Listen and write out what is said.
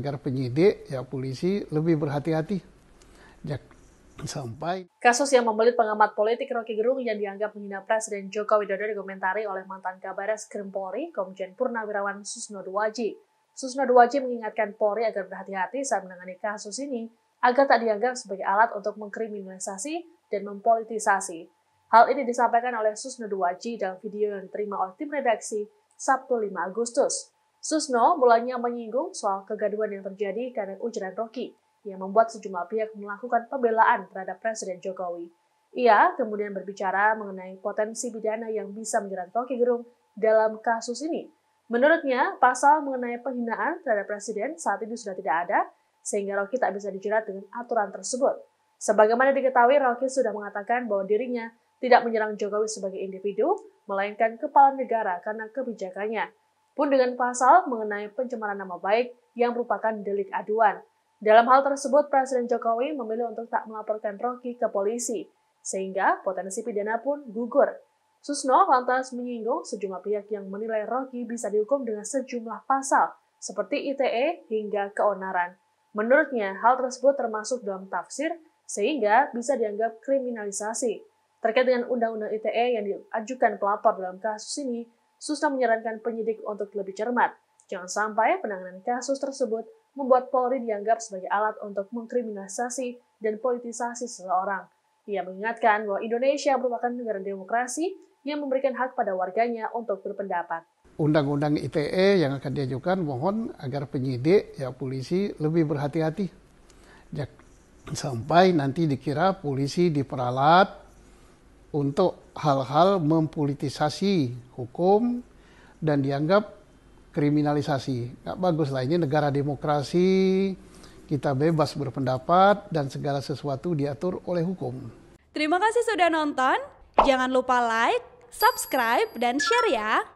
agar penyidik ya polisi lebih berhati-hati sampai kasus yang membelit pengamat politik Rocky Gerung yang dianggap menghina Presiden Joko Widodo dikomentari oleh mantan Kabar Krim Polri Komjen Purnawirawan Susno Duwaji. Susno Duwaji mengingatkan Polri agar berhati-hati saat menangani kasus ini agar tak dianggap sebagai alat untuk mengkriminalisasi dan mempolitisasi. Hal ini disampaikan oleh Susno Duwaji dalam video yang diterima oleh tim redaksi Sabtu 5 Agustus. Susno mulanya menyinggung soal kegaduhan yang terjadi karena ujaran Rocky yang membuat sejumlah pihak melakukan pembelaan terhadap Presiden Jokowi. Ia kemudian berbicara mengenai potensi pidana yang bisa menjerat Rocky Gerung dalam kasus ini. Menurutnya, pasal mengenai penghinaan terhadap Presiden saat ini sudah tidak ada, sehingga Rocky tak bisa dijerat dengan aturan tersebut. Sebagaimana diketahui, Rocky sudah mengatakan bahwa dirinya tidak menyerang Jokowi sebagai individu, melainkan kepala negara karena kebijakannya pun dengan pasal mengenai pencemaran nama baik yang merupakan delik aduan. Dalam hal tersebut, Presiden Jokowi memilih untuk tak melaporkan Rocky ke polisi, sehingga potensi pidana pun gugur. Susno lantas menyinggung sejumlah pihak yang menilai Rocky bisa dihukum dengan sejumlah pasal, seperti ITE hingga keonaran. Menurutnya, hal tersebut termasuk dalam tafsir, sehingga bisa dianggap kriminalisasi. Terkait dengan Undang-Undang ITE yang diajukan pelapor dalam kasus ini, susah menyarankan penyidik untuk lebih cermat. Jangan sampai penanganan kasus tersebut membuat Polri dianggap sebagai alat untuk mengkriminalisasi dan politisasi seseorang. Ia mengingatkan bahwa Indonesia merupakan negara demokrasi yang memberikan hak pada warganya untuk berpendapat. Undang-undang ITE yang akan diajukan mohon agar penyidik ya polisi lebih berhati-hati. Sampai nanti dikira polisi diperalat untuk hal-hal mempolitisasi hukum dan dianggap kriminalisasi. Nggak bagus lah, ini negara demokrasi, kita bebas berpendapat dan segala sesuatu diatur oleh hukum. Terima kasih sudah nonton, jangan lupa like, subscribe, dan share ya!